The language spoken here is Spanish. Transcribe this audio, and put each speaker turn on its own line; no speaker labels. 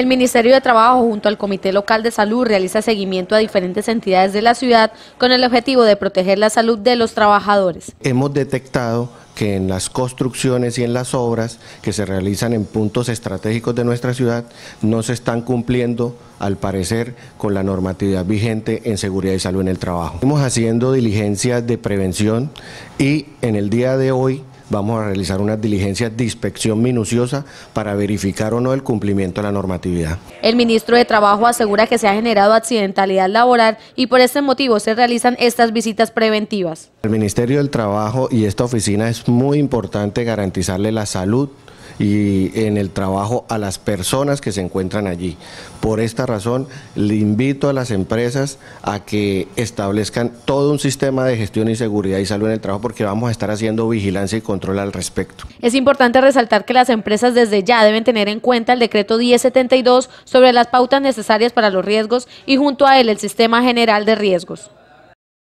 El Ministerio de Trabajo junto al Comité Local de Salud realiza seguimiento a diferentes entidades de la ciudad con el objetivo de proteger la salud de los trabajadores.
Hemos detectado que en las construcciones y en las obras que se realizan en puntos estratégicos de nuestra ciudad no se están cumpliendo, al parecer, con la normatividad vigente en seguridad y salud en el trabajo. Estamos haciendo diligencias de prevención y en el día de hoy vamos a realizar unas diligencias de inspección minuciosa para verificar o no el cumplimiento de la normatividad.
El ministro de Trabajo asegura que se ha generado accidentalidad laboral y por este motivo se realizan estas visitas preventivas.
El Ministerio del Trabajo y esta oficina es muy importante garantizarle la salud y en el trabajo a las personas que se encuentran allí. Por esta razón, le invito a las empresas a que establezcan todo un sistema de gestión y seguridad y salud en el trabajo porque vamos a estar haciendo vigilancia y control al respecto.
Es importante resaltar que las empresas desde ya deben tener en cuenta el decreto 1072 sobre las pautas necesarias para los riesgos y junto a él el sistema general de riesgos.